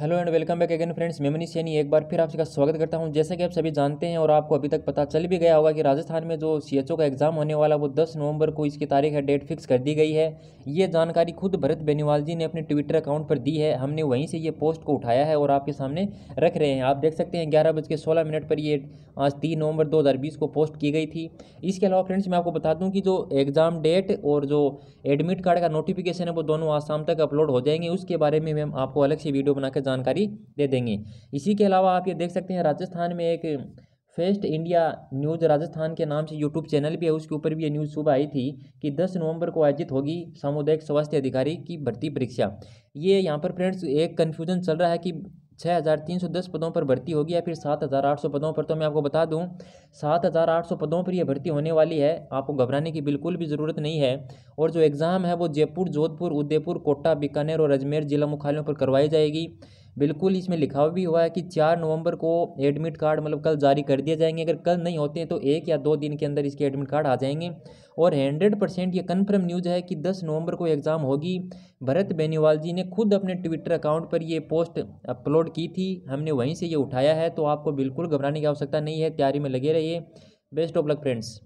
hello and welcome back again friends मैं मनीष सैनी एक बार फिर आप सबका स्वागत करता हूं जैसा कि आप सभी जानते हैं और आपको अभी तक पता चल भी गया होगा कि राजस्थान में जो सीएचओ का एग्ज़ाम होने वाला वो 10 नवंबर को इसकी तारीख है डेट फिक्स कर दी गई है ये जानकारी खुद भरत बेनीवाल जी ने अपने ट्विटर अकाउंट पर दी है हमने वहीं से ये पोस्ट को उठाया है और आपके सामने रख रहे हैं आप देख सकते हैं ग्यारह बज के सोलह मिनट पर ये आज तीन नवंबर दो को पोस्ट की गई थी इसके अलावा फ्रेंड्स मैं आपको बता दूँ कि जो एग्ज़ाम डेट और जो एडमिट कार्ड का नोटिफिकेशन है वो दोनों आज शाम तक अपलोड हो जाएंगे उसके बारे में मैम आपको अलग से वीडियो बनाकर जानकारी दे देंगे इसी के अलावा आप ये देख सकते हैं राजस्थान में एक फेस्ट इंडिया न्यूज़ राजस्थान के नाम से यूट्यूब चैनल भी है उसके ऊपर भी ये न्यूज़ सुबह आई थी कि 10 नवंबर को आयोजित होगी सामुदायिक स्वास्थ्य अधिकारी की भर्ती परीक्षा ये यहाँ पर फ्रेंड्स एक कन्फ्यूजन चल रहा है कि 6,310 पदों पर भर्ती होगी या फिर 7,800 पदों पर तो मैं आपको बता दूं 7,800 पदों पर यह भर्ती होने वाली है आपको घबराने की बिल्कुल भी ज़रूरत नहीं है और जो एग्ज़ाम है वो जयपुर जोधपुर उदयपुर कोटा बीकानेर और अजमेर जिला मुख्यालयों पर करवाई जाएगी बिल्कुल इसमें लिखा भी हुआ है कि चार नवंबर को एडमिट कार्ड मतलब कल जारी कर दिए जाएंगे अगर कल नहीं होते हैं तो एक या दो दिन के अंदर इसके एडमिट कार्ड आ जाएंगे और हंड्रेड परसेंट ये कन्फर्म न्यूज़ है कि दस नवंबर को एग्ज़ाम होगी भरत बेनीवाल जी ने खुद अपने ट्विटर अकाउंट पर ये पोस्ट अपलोड की थी हमने वहीं से ये उठाया है तो आपको बिल्कुल घबराने की आवश्यकता नहीं है तैयारी में लगे रहिए बेस्ट ऑफ लक फ्रेंड्स